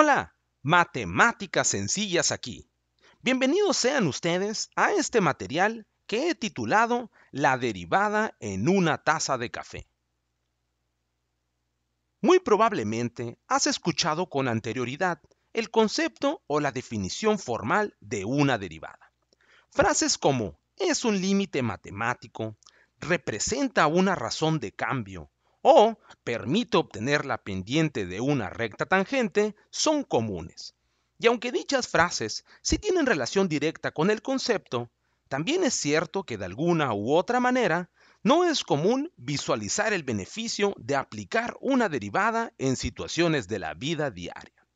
Hola, matemáticas sencillas aquí. Bienvenidos sean ustedes a este material que he titulado La derivada en una taza de café. Muy probablemente has escuchado con anterioridad el concepto o la definición formal de una derivada. Frases como es un límite matemático, representa una razón de cambio, o permite obtener la pendiente de una recta tangente son comunes. Y aunque dichas frases sí tienen relación directa con el concepto, también es cierto que de alguna u otra manera no es común visualizar el beneficio de aplicar una derivada en situaciones de la vida diaria.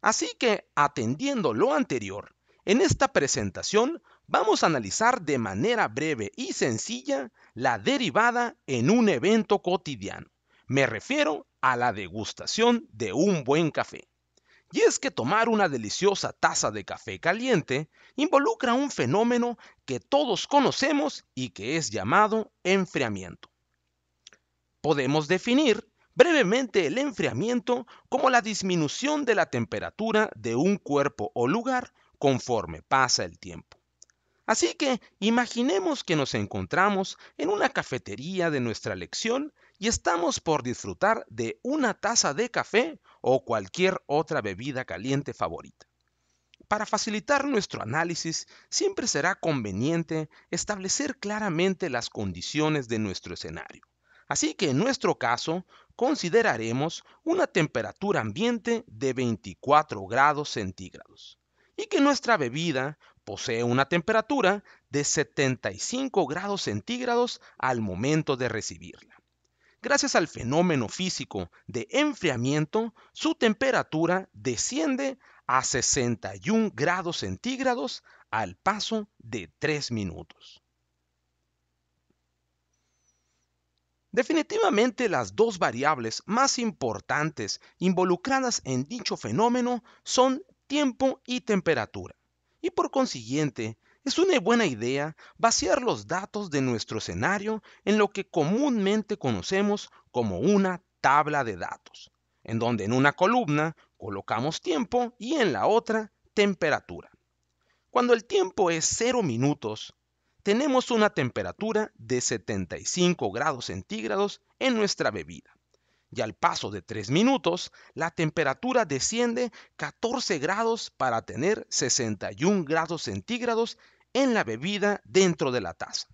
Así que, atendiendo lo anterior, en esta presentación Vamos a analizar de manera breve y sencilla la derivada en un evento cotidiano. Me refiero a la degustación de un buen café. Y es que tomar una deliciosa taza de café caliente involucra un fenómeno que todos conocemos y que es llamado enfriamiento. Podemos definir brevemente el enfriamiento como la disminución de la temperatura de un cuerpo o lugar conforme pasa el tiempo. Así que imaginemos que nos encontramos en una cafetería de nuestra lección y estamos por disfrutar de una taza de café o cualquier otra bebida caliente favorita. Para facilitar nuestro análisis, siempre será conveniente establecer claramente las condiciones de nuestro escenario. Así que en nuestro caso, consideraremos una temperatura ambiente de 24 grados centígrados y que nuestra bebida Posee una temperatura de 75 grados centígrados al momento de recibirla. Gracias al fenómeno físico de enfriamiento, su temperatura desciende a 61 grados centígrados al paso de 3 minutos. Definitivamente las dos variables más importantes involucradas en dicho fenómeno son tiempo y temperatura y por consiguiente es una buena idea vaciar los datos de nuestro escenario en lo que comúnmente conocemos como una tabla de datos, en donde en una columna colocamos tiempo y en la otra temperatura. Cuando el tiempo es 0 minutos, tenemos una temperatura de 75 grados centígrados en nuestra bebida y al paso de 3 minutos, la temperatura desciende 14 grados para tener 61 grados centígrados en la bebida dentro de la taza.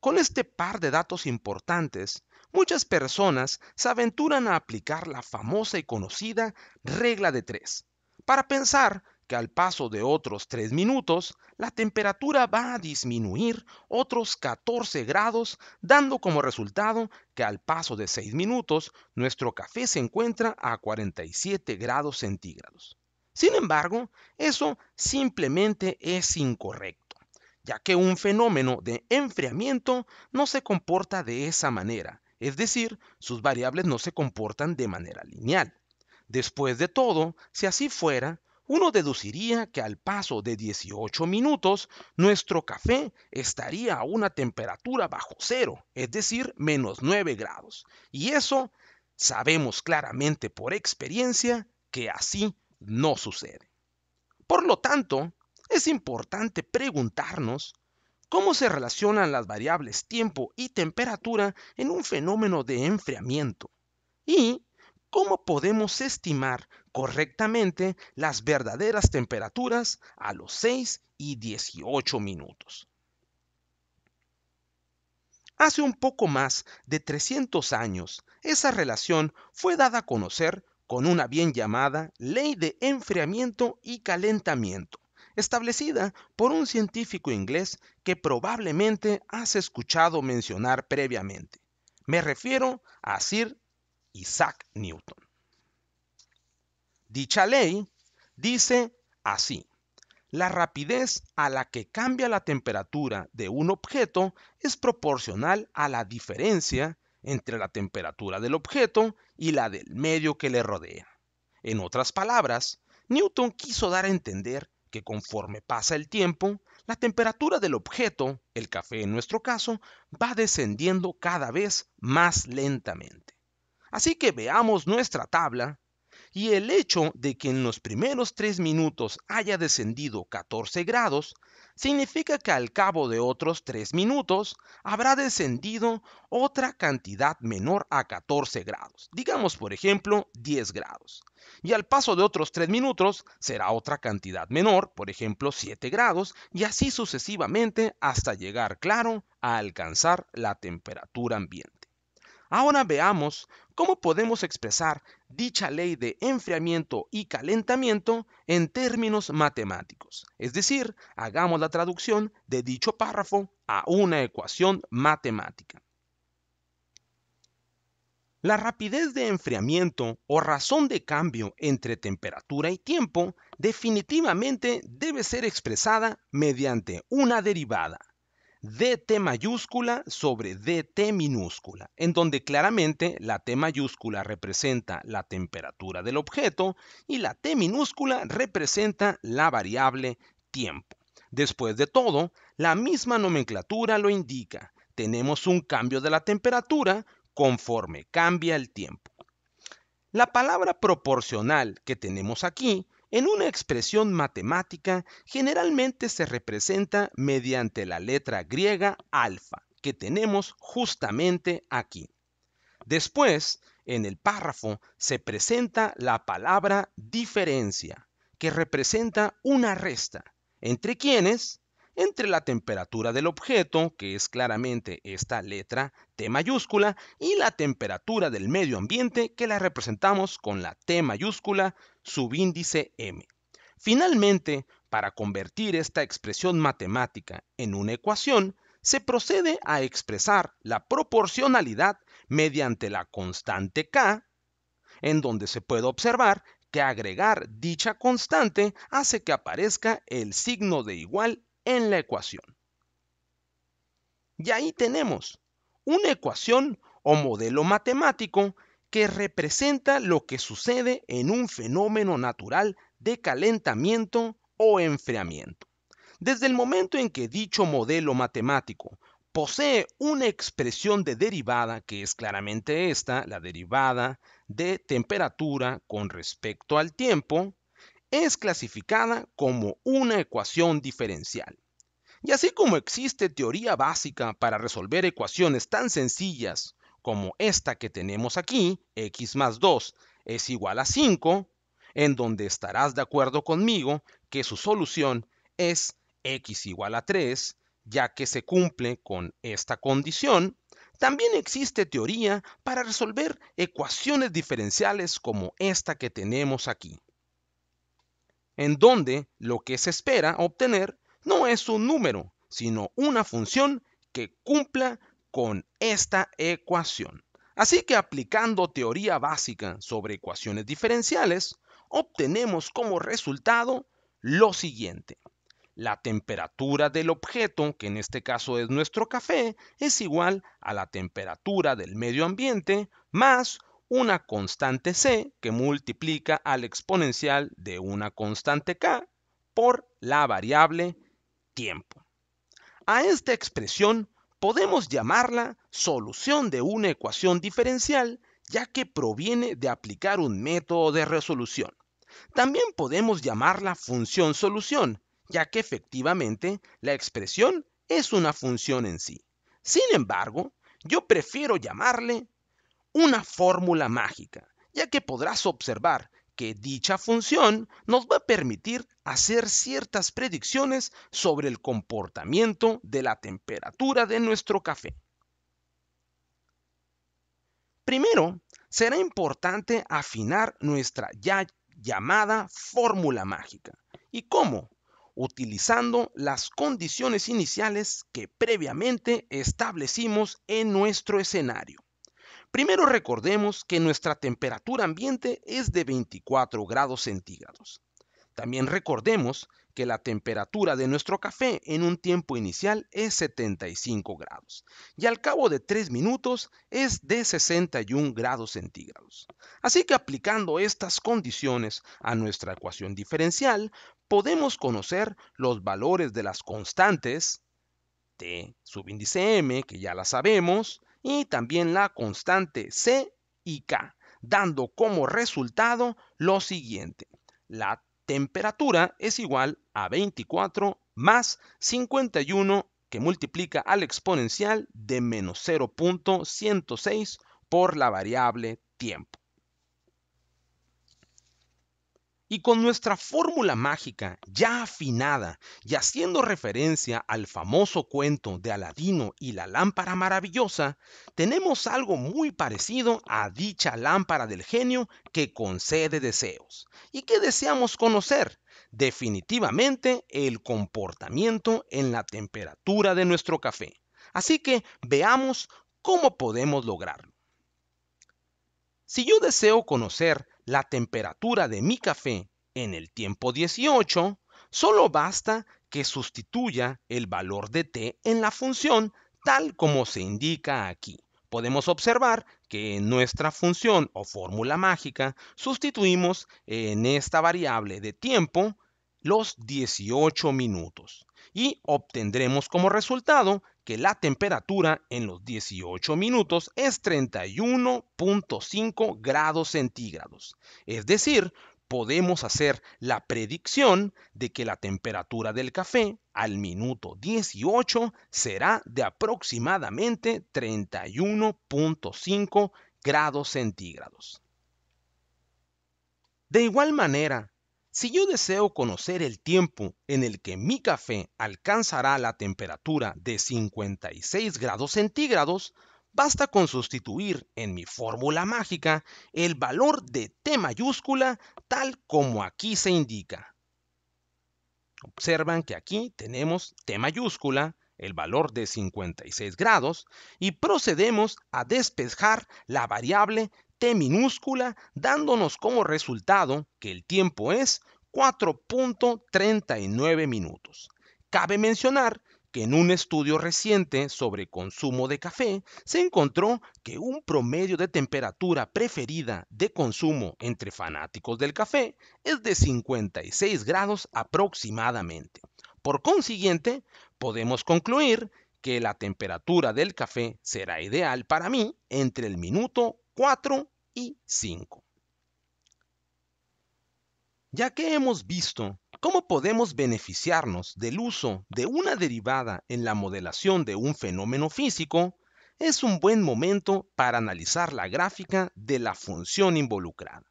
Con este par de datos importantes, muchas personas se aventuran a aplicar la famosa y conocida regla de 3 para pensar que al paso de otros 3 minutos, la temperatura va a disminuir otros 14 grados, dando como resultado que al paso de 6 minutos, nuestro café se encuentra a 47 grados centígrados. Sin embargo, eso simplemente es incorrecto, ya que un fenómeno de enfriamiento no se comporta de esa manera, es decir, sus variables no se comportan de manera lineal. Después de todo, si así fuera, uno deduciría que al paso de 18 minutos nuestro café estaría a una temperatura bajo cero, es decir, menos 9 grados. Y eso sabemos claramente por experiencia que así no sucede. Por lo tanto, es importante preguntarnos cómo se relacionan las variables tiempo y temperatura en un fenómeno de enfriamiento y cómo podemos estimar correctamente las verdaderas temperaturas a los 6 y 18 minutos. Hace un poco más de 300 años, esa relación fue dada a conocer con una bien llamada ley de enfriamiento y calentamiento, establecida por un científico inglés que probablemente has escuchado mencionar previamente. Me refiero a Sir Isaac Newton. Dicha ley dice así. La rapidez a la que cambia la temperatura de un objeto es proporcional a la diferencia entre la temperatura del objeto y la del medio que le rodea. En otras palabras, Newton quiso dar a entender que conforme pasa el tiempo, la temperatura del objeto, el café en nuestro caso, va descendiendo cada vez más lentamente. Así que veamos nuestra tabla y el hecho de que en los primeros tres minutos haya descendido 14 grados, significa que al cabo de otros tres minutos habrá descendido otra cantidad menor a 14 grados, digamos por ejemplo 10 grados. Y al paso de otros tres minutos será otra cantidad menor, por ejemplo 7 grados, y así sucesivamente hasta llegar, claro, a alcanzar la temperatura ambiente. Ahora veamos cómo podemos expresar dicha ley de enfriamiento y calentamiento en términos matemáticos. Es decir, hagamos la traducción de dicho párrafo a una ecuación matemática. La rapidez de enfriamiento o razón de cambio entre temperatura y tiempo definitivamente debe ser expresada mediante una derivada, DT mayúscula sobre DT minúscula, en donde claramente la T mayúscula representa la temperatura del objeto y la T minúscula representa la variable tiempo. Después de todo, la misma nomenclatura lo indica. Tenemos un cambio de la temperatura conforme cambia el tiempo. La palabra proporcional que tenemos aquí en una expresión matemática generalmente se representa mediante la letra griega alfa, que tenemos justamente aquí. Después, en el párrafo, se presenta la palabra diferencia, que representa una resta, entre quienes entre la temperatura del objeto, que es claramente esta letra T mayúscula, y la temperatura del medio ambiente, que la representamos con la T mayúscula subíndice M. Finalmente, para convertir esta expresión matemática en una ecuación, se procede a expresar la proporcionalidad mediante la constante K, en donde se puede observar que agregar dicha constante hace que aparezca el signo de igual en la ecuación. Y ahí tenemos una ecuación o modelo matemático que representa lo que sucede en un fenómeno natural de calentamiento o enfriamiento. Desde el momento en que dicho modelo matemático posee una expresión de derivada que es claramente esta, la derivada de temperatura con respecto al tiempo, es clasificada como una ecuación diferencial. Y así como existe teoría básica para resolver ecuaciones tan sencillas como esta que tenemos aquí, x más 2 es igual a 5, en donde estarás de acuerdo conmigo que su solución es x igual a 3, ya que se cumple con esta condición, también existe teoría para resolver ecuaciones diferenciales como esta que tenemos aquí en donde lo que se espera obtener no es un número, sino una función que cumpla con esta ecuación. Así que aplicando teoría básica sobre ecuaciones diferenciales, obtenemos como resultado lo siguiente. La temperatura del objeto, que en este caso es nuestro café, es igual a la temperatura del medio ambiente más una constante c que multiplica al exponencial de una constante k por la variable tiempo. A esta expresión podemos llamarla solución de una ecuación diferencial ya que proviene de aplicar un método de resolución. También podemos llamarla función solución, ya que efectivamente la expresión es una función en sí. Sin embargo, yo prefiero llamarle una fórmula mágica, ya que podrás observar que dicha función nos va a permitir hacer ciertas predicciones sobre el comportamiento de la temperatura de nuestro café. Primero, será importante afinar nuestra ya llamada fórmula mágica. ¿Y cómo? Utilizando las condiciones iniciales que previamente establecimos en nuestro escenario. Primero recordemos que nuestra temperatura ambiente es de 24 grados centígrados. También recordemos que la temperatura de nuestro café en un tiempo inicial es 75 grados y al cabo de 3 minutos es de 61 grados centígrados. Así que aplicando estas condiciones a nuestra ecuación diferencial, podemos conocer los valores de las constantes T subíndice M, que ya la sabemos, y también la constante C y K, dando como resultado lo siguiente. La temperatura es igual a 24 más 51 que multiplica al exponencial de menos 0.106 por la variable tiempo. Y con nuestra fórmula mágica ya afinada y haciendo referencia al famoso cuento de Aladino y la lámpara maravillosa, tenemos algo muy parecido a dicha lámpara del genio que concede deseos. ¿Y qué deseamos conocer? Definitivamente el comportamiento en la temperatura de nuestro café. Así que veamos cómo podemos lograrlo. Si yo deseo conocer la temperatura de mi café en el tiempo 18, solo basta que sustituya el valor de t en la función tal como se indica aquí. Podemos observar que en nuestra función o fórmula mágica sustituimos en esta variable de tiempo los 18 minutos y obtendremos como resultado que la temperatura en los 18 minutos es 31.5 grados centígrados. Es decir, podemos hacer la predicción de que la temperatura del café al minuto 18 será de aproximadamente 31.5 grados centígrados. De igual manera, si yo deseo conocer el tiempo en el que mi café alcanzará la temperatura de 56 grados centígrados, basta con sustituir en mi fórmula mágica el valor de T mayúscula tal como aquí se indica. Observan que aquí tenemos T mayúscula el valor de 56 grados, y procedemos a despejar la variable t minúscula, dándonos como resultado que el tiempo es 4.39 minutos. Cabe mencionar que en un estudio reciente sobre consumo de café se encontró que un promedio de temperatura preferida de consumo entre fanáticos del café es de 56 grados aproximadamente. Por consiguiente, podemos concluir que la temperatura del café será ideal para mí entre el minuto 4 y 5. Ya que hemos visto cómo podemos beneficiarnos del uso de una derivada en la modelación de un fenómeno físico, es un buen momento para analizar la gráfica de la función involucrada.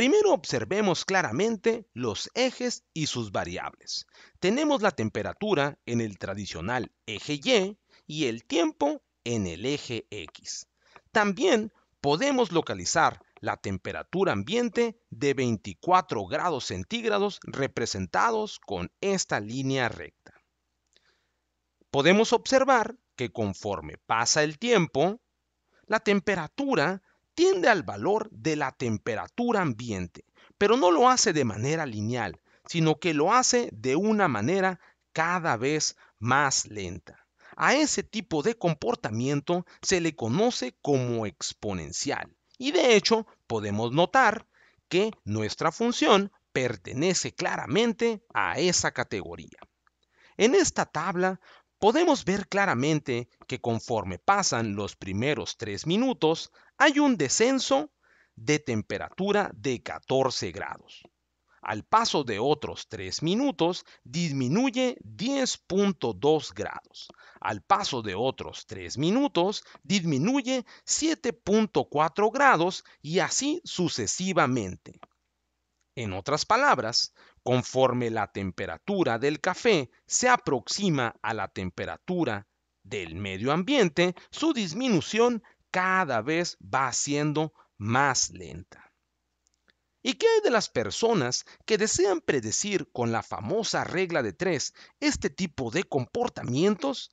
Primero observemos claramente los ejes y sus variables. Tenemos la temperatura en el tradicional eje Y y el tiempo en el eje X. También podemos localizar la temperatura ambiente de 24 grados centígrados representados con esta línea recta. Podemos observar que conforme pasa el tiempo, la temperatura tiende al valor de la temperatura ambiente, pero no lo hace de manera lineal, sino que lo hace de una manera cada vez más lenta. A ese tipo de comportamiento se le conoce como exponencial y de hecho podemos notar que nuestra función pertenece claramente a esa categoría. En esta tabla podemos ver claramente que conforme pasan los primeros 3 minutos, hay un descenso de temperatura de 14 grados. Al paso de otros 3 minutos, disminuye 10.2 grados. Al paso de otros 3 minutos, disminuye 7.4 grados y así sucesivamente. En otras palabras, conforme la temperatura del café se aproxima a la temperatura del medio ambiente, su disminución cada vez va siendo más lenta. ¿Y qué hay de las personas que desean predecir con la famosa regla de tres este tipo de comportamientos?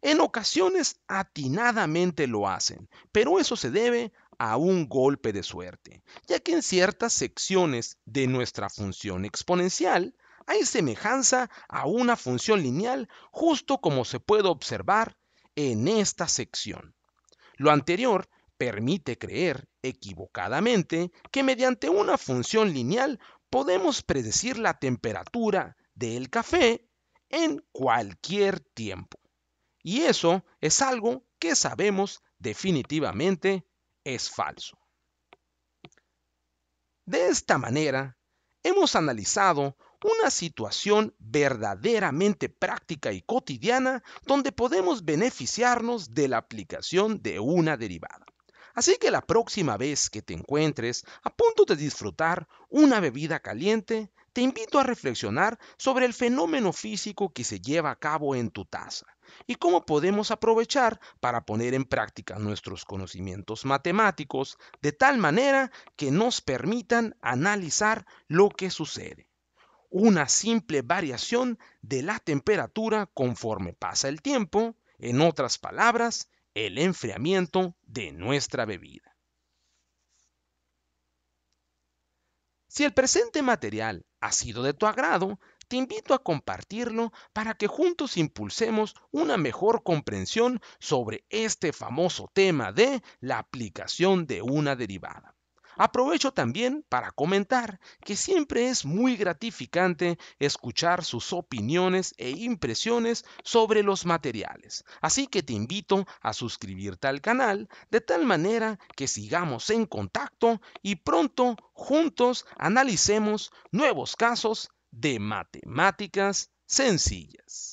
En ocasiones atinadamente lo hacen, pero eso se debe a un golpe de suerte, ya que en ciertas secciones de nuestra función exponencial hay semejanza a una función lineal justo como se puede observar en esta sección. Lo anterior permite creer equivocadamente que mediante una función lineal podemos predecir la temperatura del café en cualquier tiempo. Y eso es algo que sabemos definitivamente es falso. De esta manera, hemos analizado una situación verdaderamente práctica y cotidiana donde podemos beneficiarnos de la aplicación de una derivada. Así que la próxima vez que te encuentres a punto de disfrutar una bebida caliente, te invito a reflexionar sobre el fenómeno físico que se lleva a cabo en tu taza y cómo podemos aprovechar para poner en práctica nuestros conocimientos matemáticos de tal manera que nos permitan analizar lo que sucede. Una simple variación de la temperatura conforme pasa el tiempo, en otras palabras, el enfriamiento de nuestra bebida. Si el presente material ha sido de tu agrado, te invito a compartirlo para que juntos impulsemos una mejor comprensión sobre este famoso tema de la aplicación de una derivada. Aprovecho también para comentar que siempre es muy gratificante escuchar sus opiniones e impresiones sobre los materiales, así que te invito a suscribirte al canal de tal manera que sigamos en contacto y pronto juntos analicemos nuevos casos de matemáticas sencillas.